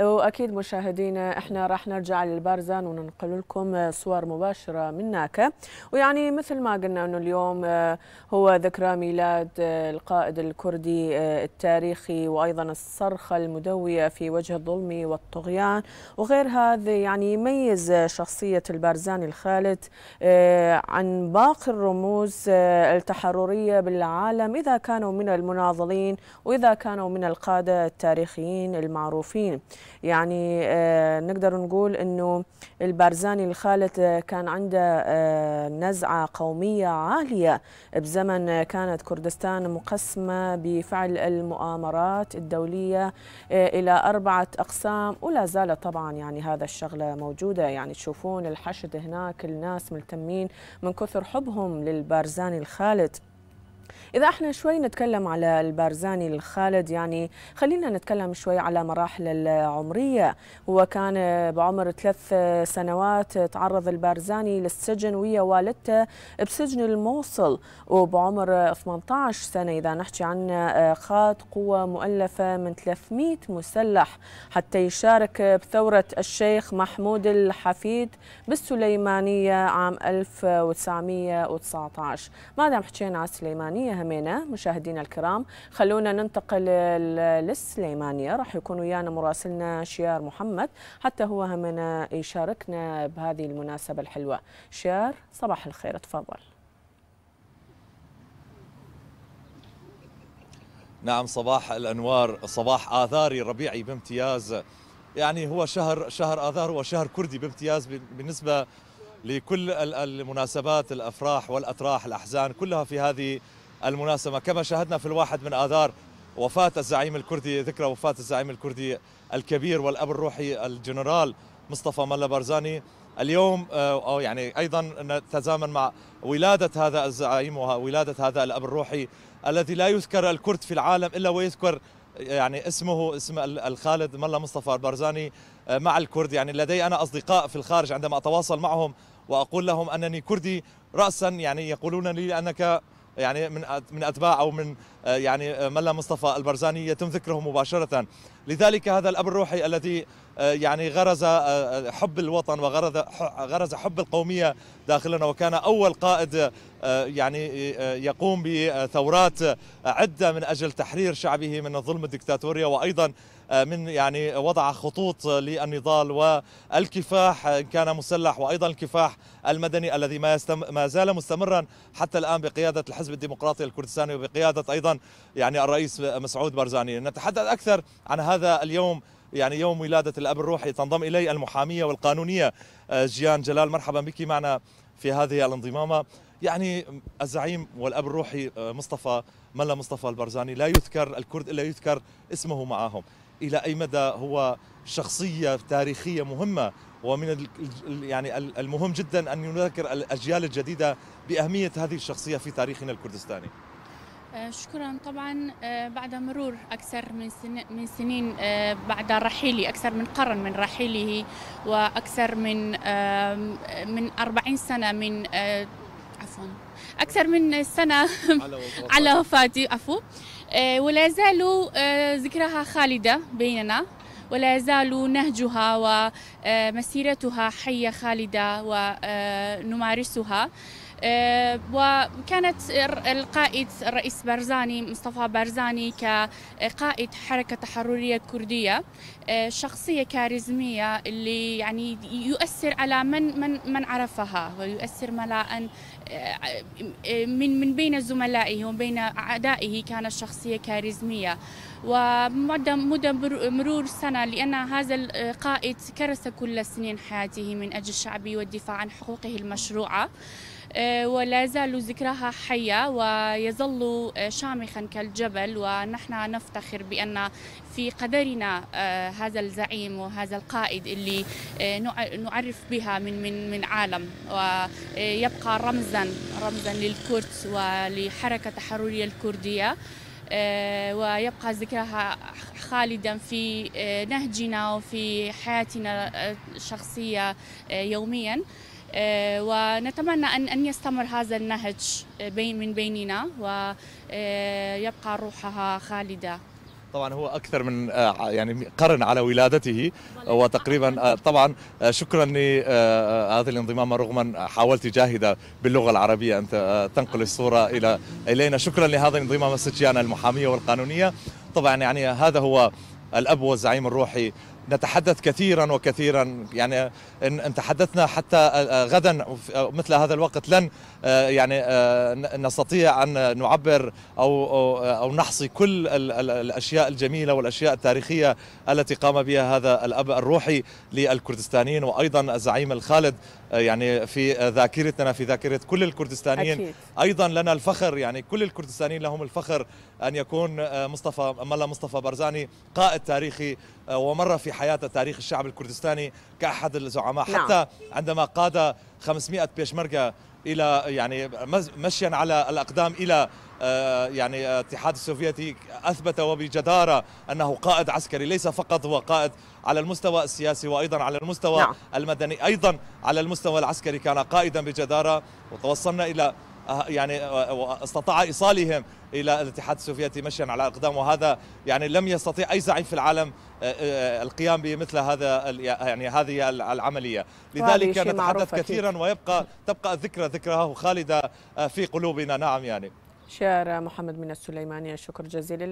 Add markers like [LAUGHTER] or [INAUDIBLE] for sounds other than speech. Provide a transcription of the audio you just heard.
واكيد مشاهدينا احنا راح نرجع للبارزان وننقل لكم صور مباشره من هناك ويعني مثل ما قلنا انه اليوم آه، هو ذكرى ميلاد آه، القائد الكردي آه، التاريخي وايضا الصرخه المدويه في وجه الظلم والطغيان وغير هذا يعني يميز شخصيه البارزاني الخالد عن باقي الرموز التحرريه بالعالم اذا كانوا من المناضلين واذا كانوا من القاده التاريخيين المعروفين يعني آه، نقدر نقول أنه البارزاني الخالد آه، كان عنده آه، نزعة قومية عالية بزمن كانت كردستان مقسمة بفعل المؤامرات الدولية إلى أربعة أقسام ولا زالت طبعا يعني هذا الشغلة موجودة يعني تشوفون الحشد هناك الناس ملتمين من كثر حبهم للبارزاني الخالد إذا احنا شوي نتكلم على البارزاني الخالد يعني خلينا نتكلم شوي على مراحل العمرية هو كان بعمر ثلاث سنوات تعرض البارزاني للسجن ويا والدته بسجن الموصل وبعمر 18 سنة إذا نحكي عن خاض قوة مؤلفة من 300 مسلح حتى يشارك بثورة الشيخ محمود الحفيد بالسليمانية عام 1919 ما دام حكينا على السليمانية سامية همينة مشاهدينا الكرام خلونا ننتقل للسليمانية راح يكون ويانا مراسلنا شيار محمد حتى هو همينة يشاركنا بهذه المناسبة الحلوة شيار صباح الخير تفضل نعم صباح الأنوار صباح آثاري ربيعي بامتياز يعني هو شهر شهر آذار هو شهر كردي بامتياز بالنسبة لكل المناسبات الافراح والاتراح الاحزان كلها في هذه المناسبة كما شاهدنا في الواحد من آذار وفاة الزعيم الكردي ذكرى وفاة الزعيم الكردي الكبير والأب الروحي الجنرال مصطفى ملا بارزاني اليوم أو آه، آه، يعني أيضا نتزامن مع ولادة هذا الزعيم وولادة هذا الأب الروحي الذي لا يذكر الكرد في العالم إلا ويذكر يعني اسمه اسم الخالد ملا مصطفى برزاني آه، مع الكرد يعني لدي أنا أصدقاء في الخارج عندما أتواصل معهم وأقول لهم أنني كردي رأسا يعني يقولون لي أنك يعني من من اتباع او من آه، يعني آه، ملا مصطفى البرزاني يتم ذكره مباشره لذلك هذا الأب الروحي الذي آه، يعني غرز آه، آه، حب الوطن وغرز غرز حب القومية داخلنا وكان أول قائد يعني يقوم بثورات عدة من أجل تحرير شعبه من الظلم الدكتاتورية وأيضا من يعني وضع خطوط للنضال والكفاح إن كان مسلح وأيضا الكفاح المدني الذي ما, يستم ما زال مستمرا حتى الآن بقيادة الحزب الديمقراطي الكردستاني وبقيادة أيضا يعني الرئيس مسعود برزاني نتحدث أكثر عن هذا هذا اليوم يعني يوم ولادة الأب الروحي تنضم إلي المحامية والقانونية آه، جيان جلال مرحبا بك معنا في هذه الانضمامة يعني الزعيم والأب الروحي آه، مصطفى ملا مصطفى البرزاني لا يذكر الكرد إلا يذكر اسمه معهم إلى أي مدى هو شخصية تاريخية مهمة ومن يعني المهم جدا أن نذكر الأجيال الجديدة بأهمية هذه الشخصية في تاريخنا الكردستاني آه، شكرا طبعا آه، بعد مرور اكثر من من سنين آه، بعد رحيلي اكثر من قرن من رحيله واكثر من من 40 سنه من عفوا اكثر من سنه على [LAUGHS] وفاتي عفوا ولا زال ذكرها خالده بيننا ولا يزال نهجها ومسيرتها حيه خالده ونمارسها آه، وكانت القائد الرئيس بارزاني مصطفى بارزاني كقائد حركة تحررية كردية آه، شخصية كاريزمية اللي يعني يؤثر على من من من عرفها ويؤثر ملاء آه، من من بين زملائه وبين أعدائه كانت شخصية كاريزمية ومدى مدى مرور سنة لأن هذا القائد كرس كل سنين حياته من أجل الشعب والدفاع عن حقوقه المشروعة آه، ولا زال ذكرها حية ويظل آه، شامخا كالجبل ونحن نفتخر بأن في قدرنا آه، هذا الزعيم وهذا القائد اللي نعرف بها من من من عالم ويبقى رمزا رمزا للكرد ولحركة تحررية الكردية ويبقى ذكرها خالدا في نهجنا وفي حياتنا الشخصية يوميا آه، ونتمنى أن أن يستمر هذا النهج آه، بين من بيننا ويبقى آه، روحها خالدة طبعا هو اكثر من يعني قرن على ولادته وتقريبا طبعا شكرا لهذا الانضمام رغم حاولت جاهده باللغه العربيه ان تنقل الصوره الى الينا شكرا لهذا الانضمام السجيانه المحاميه والقانونيه طبعا يعني هذا هو الاب والزعيم الروحي نتحدث كثيرا وكثيرا يعني ان تحدثنا حتى آه، آه، غدا آه، مثل هذا الوقت لن يعني نستطيع ان نعبر او او نحصي كل الاشياء الجميله والاشياء التاريخيه التي قام بها هذا الاب الروحي للكردستانيين وايضا الزعيم الخالد يعني في ذاكرتنا في ذاكره كل الكردستانيين أكيد. ايضا لنا الفخر يعني كل الكردستانيين لهم الفخر ان يكون مصطفى ملا مصطفى برزاني قائد تاريخي ومر في حياته تاريخ الشعب الكردستاني كأحد الزعماء نعم. حتى عندما قاد 500 بيشمركة إلى يعني مشيا على الأقدام إلى آه، يعني الاتحاد السوفيتي اثبت وبجداره انه قائد عسكري ليس فقط هو قائد على المستوى السياسي وايضا على المستوى نعم. المدني ايضا على المستوى العسكري كان قائدا بجداره وتوصلنا الى أه، يعني أه، أه، استطاع ايصالهم الى الاتحاد السوفيتي مشيا على اقدام وهذا يعني لم يستطيع اي زعيم في العالم القيام بمثل هذا يعني هذه العمليه لذلك نتحدث كثيرا ويبقى تبقى الذكرى ذكراه خالده في قلوبنا نعم يعني شعر محمد من السليماني شكر جزيلا